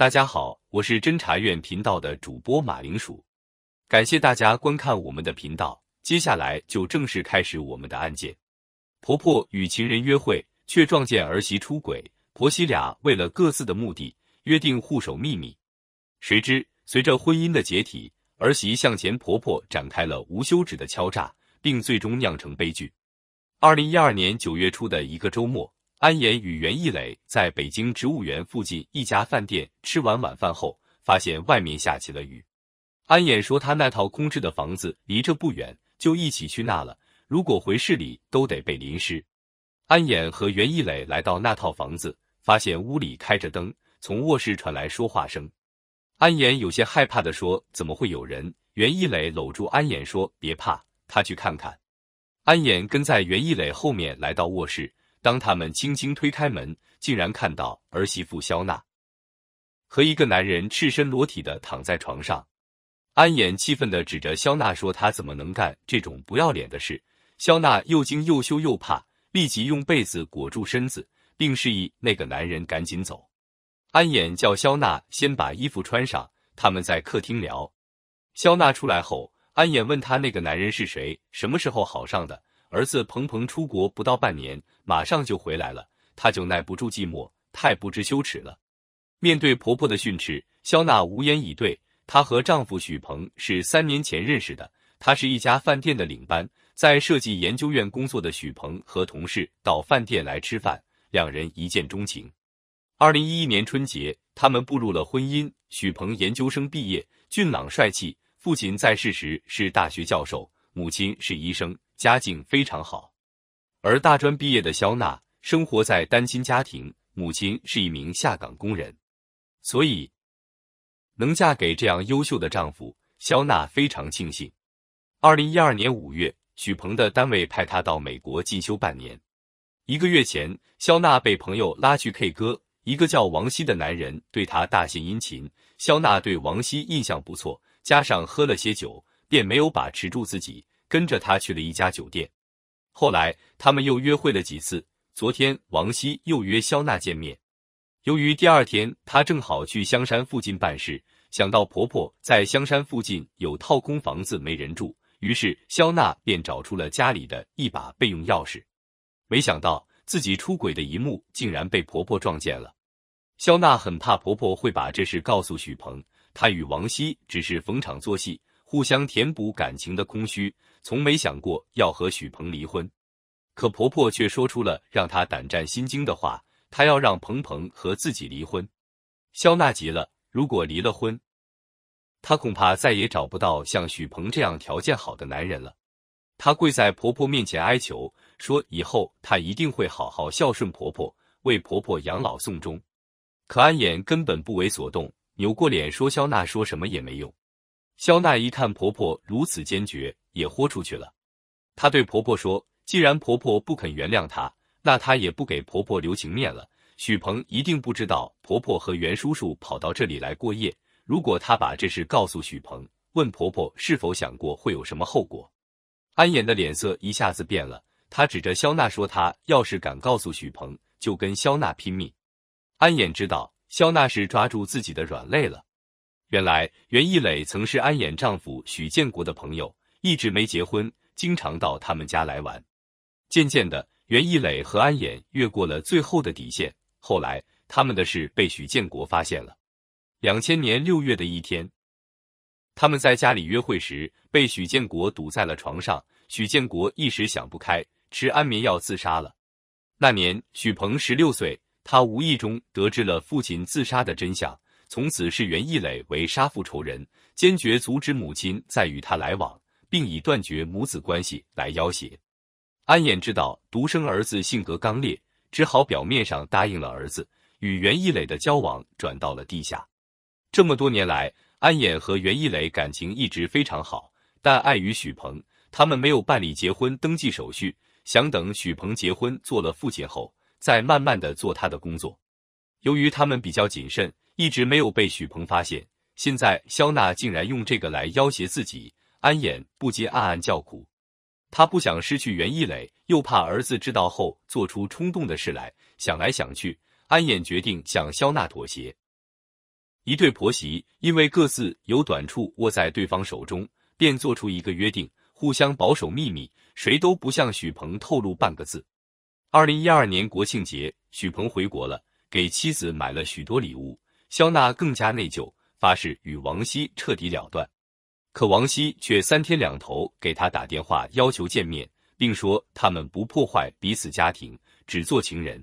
大家好，我是侦查院频道的主播马铃薯，感谢大家观看我们的频道。接下来就正式开始我们的案件。婆婆与情人约会，却撞见儿媳出轨，婆媳俩为了各自的目的，约定互守秘密。谁知随着婚姻的解体，儿媳向前婆婆展开了无休止的敲诈，并最终酿成悲剧。二零一二年九月初的一个周末。安岩与袁艺磊在北京植物园附近一家饭店吃完晚饭后，发现外面下起了雨。安岩说：“他那套空置的房子离这不远，就一起去那了。如果回市里，都得被淋湿。”安岩和袁艺磊来到那套房子，发现屋里开着灯，从卧室传来说话声。安岩有些害怕的说：“怎么会有人？”袁艺磊搂住安岩说：“别怕，他去看看。”安岩跟在袁艺磊后面来到卧室。当他们轻轻推开门，竟然看到儿媳妇肖娜和一个男人赤身裸体的躺在床上。安眼气愤的指着肖娜说：“他怎么能干这种不要脸的事？”肖娜又惊又羞又怕，立即用被子裹住身子，并示意那个男人赶紧走。安眼叫肖娜先把衣服穿上，他们在客厅聊。肖娜出来后，安眼问他：“那个男人是谁？什么时候好上的？”儿子鹏鹏出国不到半年，马上就回来了，他就耐不住寂寞，太不知羞耻了。面对婆婆的训斥，肖娜无言以对。她和丈夫许鹏是三年前认识的，她是一家饭店的领班，在设计研究院工作的许鹏和同事到饭店来吃饭，两人一见钟情。二零一一年春节，他们步入了婚姻。许鹏研究生毕业，俊朗帅气。父亲在世时是大学教授，母亲是医生。家境非常好，而大专毕业的肖娜生活在单亲家庭，母亲是一名下岗工人，所以能嫁给这样优秀的丈夫，肖娜非常庆幸。二零一二年五月，许鹏的单位派她到美国进修半年。一个月前，肖娜被朋友拉去 K 歌，一个叫王希的男人对她大献殷勤，肖娜对王希印象不错，加上喝了些酒，便没有把持住自己。跟着他去了一家酒店，后来他们又约会了几次。昨天王希又约肖娜见面，由于第二天她正好去香山附近办事，想到婆婆在香山附近有套空房子没人住，于是肖娜便找出了家里的一把备用钥匙。没想到自己出轨的一幕竟然被婆婆撞见了。肖娜很怕婆婆会把这事告诉许鹏，她与王希只是逢场作戏，互相填补感情的空虚。从没想过要和许鹏离婚，可婆婆却说出了让她胆战心惊的话：“她要让鹏鹏和自己离婚。”肖娜急了，如果离了婚，她恐怕再也找不到像许鹏这样条件好的男人了。她跪在婆婆面前哀求，说：“以后她一定会好好孝顺婆婆，为婆婆养老送终。”可安眼根本不为所动，扭过脸说：“肖娜说什么也没用。”肖娜一看婆婆如此坚决。也豁出去了，她对婆婆说：“既然婆婆不肯原谅她，那她也不给婆婆留情面了。”许鹏一定不知道婆婆和袁叔叔跑到这里来过夜。如果她把这事告诉许鹏，问婆婆是否想过会有什么后果，安眼的脸色一下子变了。她指着肖娜说：“她要是敢告诉许鹏，就跟肖娜拼命。”安眼知道肖娜是抓住自己的软肋了。原来袁义磊曾是安眼丈夫许建国的朋友。一直没结婚，经常到他们家来玩。渐渐的，袁艺磊和安衍越过了最后的底线。后来，他们的事被许建国发现了。两千年六月的一天，他们在家里约会时被许建国堵在了床上。许建国一时想不开，吃安眠药自杀了。那年，许鹏十六岁，他无意中得知了父亲自杀的真相，从此视袁艺磊为杀父仇人，坚决阻止母亲再与他来往。并以断绝母子关系来要挟。安衍知道独生儿子性格刚烈，只好表面上答应了儿子。与袁一磊的交往转到了地下。这么多年来，安衍和袁一磊感情一直非常好，但碍于许鹏，他们没有办理结婚登记手续，想等许鹏结婚做了父亲后，再慢慢的做他的工作。由于他们比较谨慎，一直没有被许鹏发现。现在肖娜竟然用这个来要挟自己。安衍不禁暗暗叫苦，他不想失去袁艺磊，又怕儿子知道后做出冲动的事来。想来想去，安衍决定向肖娜妥协。一对婆媳因为各自有短处握在对方手中，便做出一个约定，互相保守秘密，谁都不向许鹏透露半个字。二零一二年国庆节，许鹏回国了，给妻子买了许多礼物。肖娜更加内疚，发誓与王希彻底了断。可王希却三天两头给他打电话，要求见面，并说他们不破坏彼此家庭，只做情人。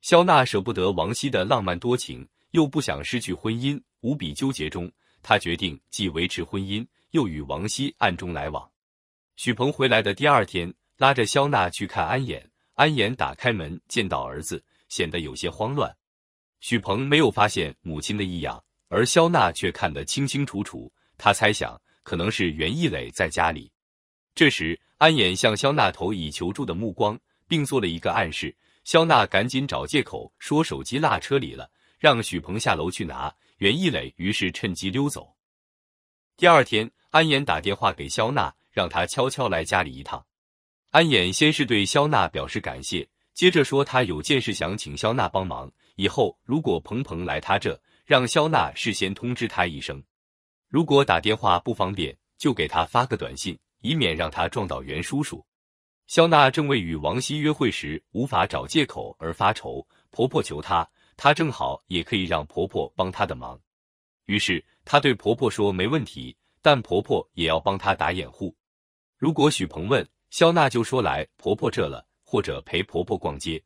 肖娜舍不得王希的浪漫多情，又不想失去婚姻，无比纠结中，她决定既维持婚姻，又与王希暗中来往。许鹏回来的第二天，拉着肖娜去看安妍，安妍打开门，见到儿子，显得有些慌乱。许鹏没有发现母亲的异样，而肖娜却看得清清楚楚，他猜想。可能是袁艺磊在家里。这时，安衍向肖娜投以求助的目光，并做了一个暗示。肖娜赶紧找借口说手机落车里了，让许鹏下楼去拿。袁艺磊于是趁机溜走。第二天，安岩打电话给肖娜，让她悄悄来家里一趟。安岩先是对肖娜表示感谢，接着说他有件事想请肖娜帮忙，以后如果鹏鹏来他这，让肖娜事先通知他一声。如果打电话不方便，就给他发个短信，以免让他撞到袁叔叔。肖娜正为与王希约会时无法找借口而发愁，婆婆求她，她正好也可以让婆婆帮她的忙。于是她对婆婆说没问题，但婆婆也要帮她打掩护。如果许鹏问肖娜，就说来婆婆这了，或者陪婆婆逛街。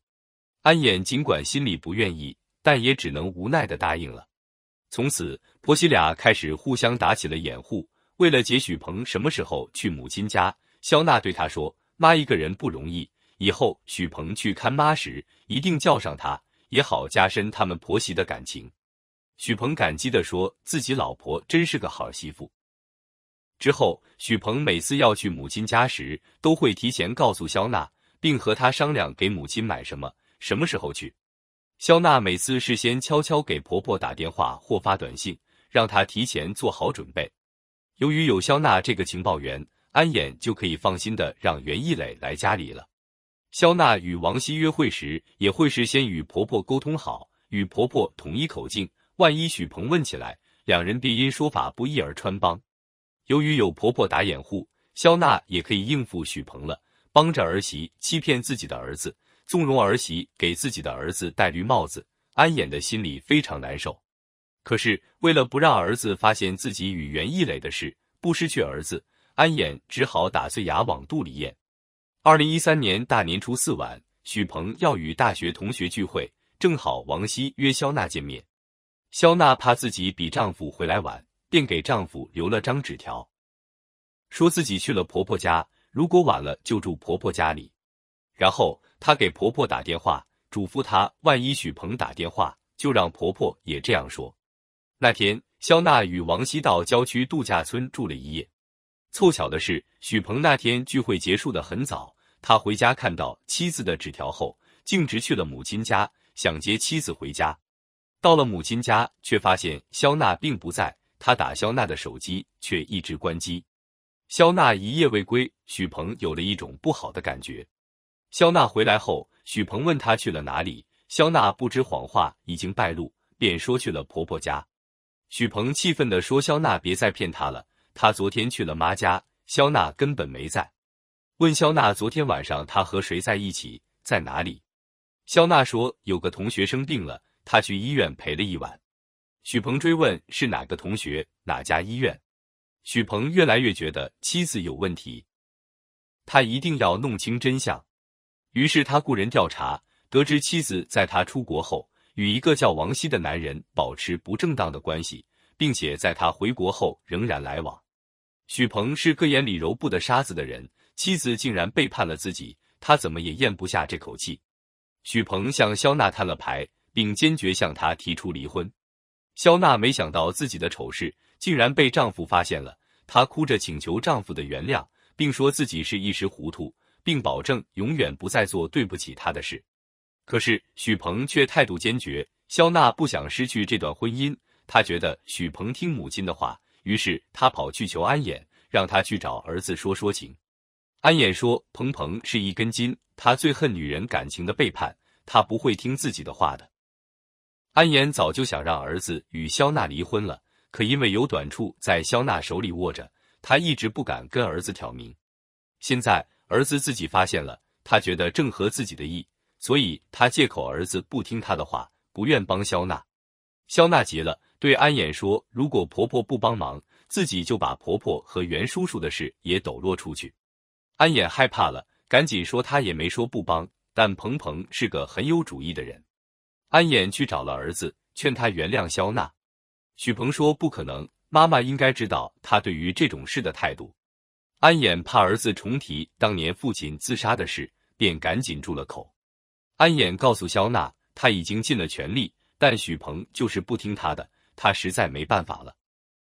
安衍尽管心里不愿意，但也只能无奈的答应了。从此，婆媳俩开始互相打起了掩护。为了解许鹏什么时候去母亲家，肖娜对他说：“妈一个人不容易，以后许鹏去看妈时，一定叫上她，也好加深他们婆媳的感情。”许鹏感激的说：“自己老婆真是个好媳妇。”之后，许鹏每次要去母亲家时，都会提前告诉肖娜，并和她商量给母亲买什么，什么时候去。肖娜每次事先悄悄给婆婆打电话或发短信，让她提前做好准备。由于有肖娜这个情报员，安衍就可以放心的让袁艺磊来家里了。肖娜与王希约会时，也会事先与婆婆沟通好，与婆婆统一口径。万一许鹏问起来，两人便因说法不一而穿帮。由于有婆婆打掩护，肖娜也可以应付许鹏了，帮着儿媳欺骗自己的儿子。纵容儿媳给自己的儿子戴绿帽子，安演的心里非常难受。可是为了不让儿子发现自己与袁艺磊的事，不失去儿子，安演只好打碎牙往肚里咽。二零一三年大年初四晚，许鹏要与大学同学聚会，正好王希约肖娜见面。肖娜怕自己比丈夫回来晚，便给丈夫留了张纸条，说自己去了婆婆家，如果晚了就住婆婆家里，然后。她给婆婆打电话，嘱咐她，万一许鹏打电话，就让婆婆也这样说。那天，肖娜与王希到郊区度假村住了一夜。凑巧的是，许鹏那天聚会结束的很早。他回家看到妻子的纸条后，径直去了母亲家，想接妻子回家。到了母亲家，却发现肖娜并不在。他打肖娜的手机，却一直关机。肖娜一夜未归，许鹏有了一种不好的感觉。肖娜回来后，许鹏问她去了哪里。肖娜不知谎话已经败露，便说去了婆婆家。许鹏气愤地说：“肖娜，别再骗他了。他昨天去了妈家，肖娜根本没在。”问肖娜昨天晚上她和谁在一起，在哪里？肖娜说有个同学生病了，她去医院陪了一晚。许鹏追问是哪个同学，哪家医院？许鹏越来越觉得妻子有问题，他一定要弄清真相。于是他雇人调查，得知妻子在他出国后与一个叫王希的男人保持不正当的关系，并且在他回国后仍然来往。许鹏是个眼里揉不的沙子的人，妻子竟然背叛了自己，他怎么也咽不下这口气。许鹏向肖娜摊了牌，并坚决向她提出离婚。肖娜没想到自己的丑事竟然被丈夫发现了，她哭着请求丈夫的原谅，并说自己是一时糊涂。并保证永远不再做对不起他的事。可是许鹏却态度坚决。肖娜不想失去这段婚姻，她觉得许鹏听母亲的话，于是她跑去求安衍，让他去找儿子说说情。安衍说：“鹏鹏是一根筋，他最恨女人感情的背叛，他不会听自己的话的。”安衍早就想让儿子与肖娜离婚了，可因为有短处在肖娜手里握着，他一直不敢跟儿子挑明。现在。儿子自己发现了，他觉得正合自己的意，所以他借口儿子不听他的话，不愿帮肖娜。肖娜急了，对安衍说：“如果婆婆不帮忙，自己就把婆婆和袁叔叔的事也抖落出去。”安衍害怕了，赶紧说：“他也没说不帮，但鹏鹏是个很有主意的人。”安衍去找了儿子，劝他原谅肖娜。许鹏说：“不可能，妈妈应该知道他对于这种事的态度。”安衍怕儿子重提当年父亲自杀的事，便赶紧住了口。安衍告诉肖娜，他已经尽了全力，但许鹏就是不听他的，他实在没办法了。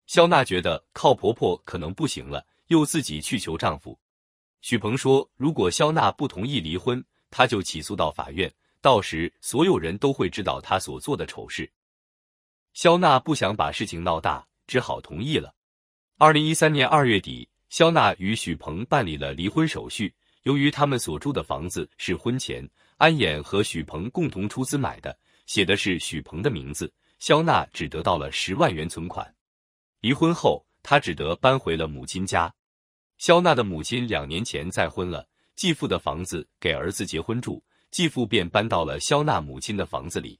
肖娜觉得靠婆婆可能不行了，又自己去求丈夫。许鹏说，如果肖娜不同意离婚，他就起诉到法院，到时所有人都会知道他所做的丑事。肖娜不想把事情闹大，只好同意了。二零一三年二月底。肖娜与许鹏办理了离婚手续。由于他们所住的房子是婚前安衍和许鹏共同出资买的，写的是许鹏的名字，肖娜只得到了十万元存款。离婚后，她只得搬回了母亲家。肖娜的母亲两年前再婚了，继父的房子给儿子结婚住，继父便搬到了肖娜母亲的房子里。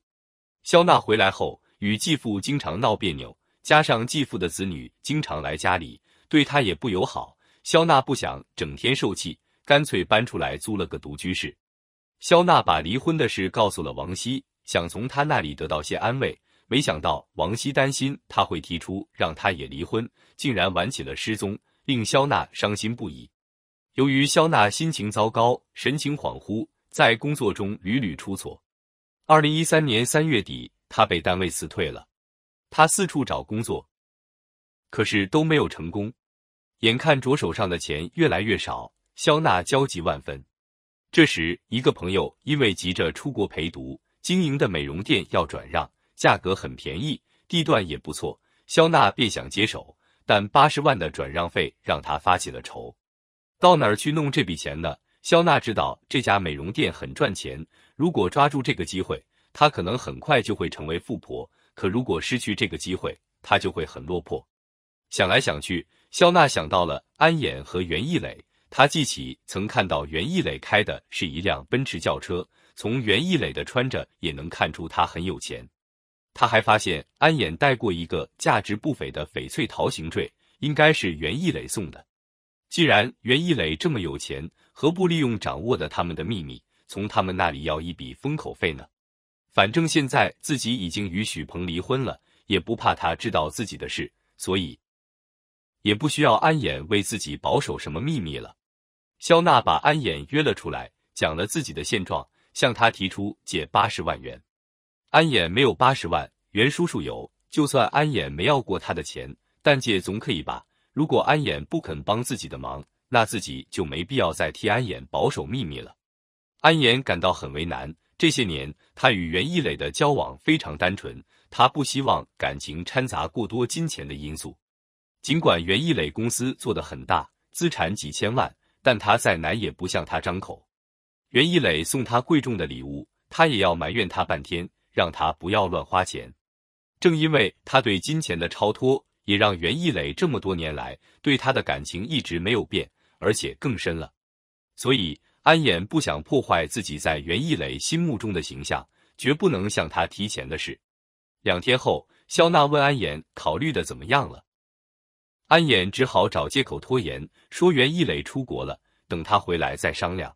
肖娜回来后，与继父经常闹别扭，加上继父的子女经常来家里。对他也不友好。肖娜不想整天受气，干脆搬出来租了个独居室。肖娜把离婚的事告诉了王希，想从他那里得到些安慰。没想到王希担心他会提出让他也离婚，竟然玩起了失踪，令肖娜伤心不已。由于肖娜心情糟糕，神情恍惚，在工作中屡屡出错。二零一三年三月底，她被单位辞退了。她四处找工作。可是都没有成功，眼看着手上的钱越来越少，肖娜焦急万分。这时，一个朋友因为急着出国陪读，经营的美容店要转让，价格很便宜，地段也不错，肖娜便想接手。但八十万的转让费让她发起了愁，到哪儿去弄这笔钱呢？肖娜知道这家美容店很赚钱，如果抓住这个机会，她可能很快就会成为富婆。可如果失去这个机会，她就会很落魄。想来想去，肖娜想到了安衍和袁艺磊。她记起曾看到袁艺磊开的是一辆奔驰轿车，从袁艺磊的穿着也能看出他很有钱。他还发现安衍戴过一个价值不菲的翡翠桃形坠，应该是袁艺磊送的。既然袁艺磊这么有钱，何不利用掌握的他们的秘密，从他们那里要一笔封口费呢？反正现在自己已经与许鹏离婚了，也不怕他知道自己的事，所以。也不需要安衍为自己保守什么秘密了。肖娜把安衍约了出来，讲了自己的现状，向他提出借八十万元。安衍没有八十万袁叔叔有，就算安衍没要过他的钱，但借总可以吧？如果安衍不肯帮自己的忙，那自己就没必要再替安衍保守秘密了。安衍感到很为难，这些年他与袁艺磊的交往非常单纯，他不希望感情掺杂过多金钱的因素。尽管袁艺磊公司做的很大，资产几千万，但他再难也不向他张口。袁艺磊送他贵重的礼物，他也要埋怨他半天，让他不要乱花钱。正因为他对金钱的超脱，也让袁艺磊这么多年来对他的感情一直没有变，而且更深了。所以安妍不想破坏自己在袁艺磊心目中的形象，绝不能向他提钱的事。两天后，肖娜问安妍考虑的怎么样了。安衍只好找借口拖延，说袁艺磊出国了，等他回来再商量。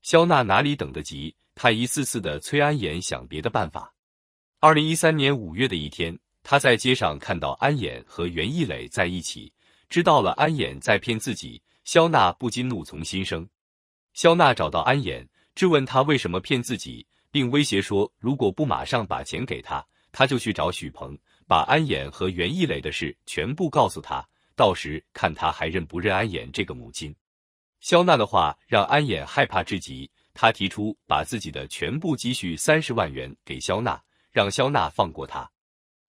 肖娜哪里等得及，她一次次的催安衍想别的办法。二零一三年五月的一天，她在街上看到安衍和袁艺磊在一起，知道了安衍在骗自己，肖娜不禁怒从心生。肖娜找到安衍，质问他为什么骗自己，并威胁说如果不马上把钱给他，他就去找许鹏，把安衍和袁艺磊的事全部告诉他。到时看他还认不认安衍这个母亲。肖娜的话让安衍害怕至极，他提出把自己的全部积蓄三十万元给肖娜，让肖娜放过他。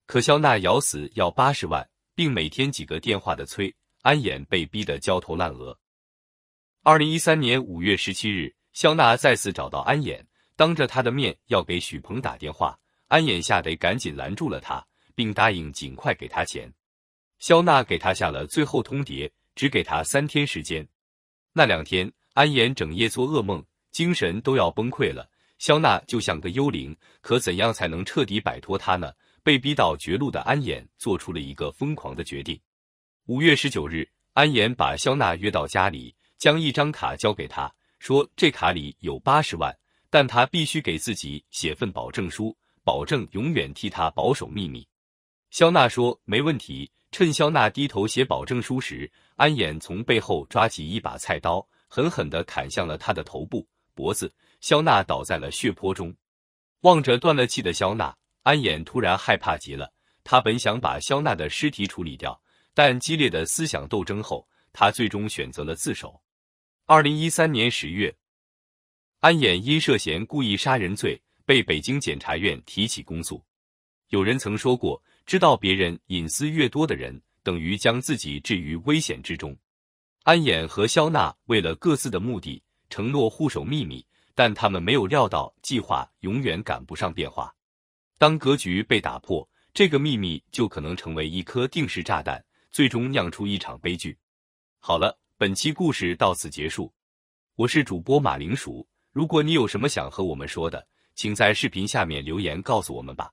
可肖娜咬死要八十万，并每天几个电话的催，安衍被逼得焦头烂额。二零一三年五月十七日，肖娜再次找到安衍，当着他的面要给许鹏打电话，安眼吓得赶紧拦住了他，并答应尽快给他钱。肖娜给他下了最后通牒，只给他三天时间。那两天，安颜整夜做噩梦，精神都要崩溃了。肖娜就像个幽灵，可怎样才能彻底摆脱她呢？被逼到绝路的安颜做出了一个疯狂的决定。五月十九日，安颜把肖娜约到家里，将一张卡交给他，说这卡里有八十万，但他必须给自己写份保证书，保证永远替他保守秘密。肖娜说：“没问题。”趁肖娜低头写保证书时，安眼从背后抓起一把菜刀，狠狠地砍向了她的头部、脖子。肖娜倒在了血泊中。望着断了气的肖娜，安眼突然害怕极了。他本想把肖娜的尸体处理掉，但激烈的思想斗争后，他最终选择了自首。二零一三年十月，安眼因涉嫌故意杀人罪被北京检察院提起公诉。有人曾说过，知道别人隐私越多的人，等于将自己置于危险之中。安衍和肖娜为了各自的目的，承诺互守秘密，但他们没有料到，计划永远赶不上变化。当格局被打破，这个秘密就可能成为一颗定时炸弹，最终酿出一场悲剧。好了，本期故事到此结束。我是主播马铃薯，如果你有什么想和我们说的，请在视频下面留言告诉我们吧。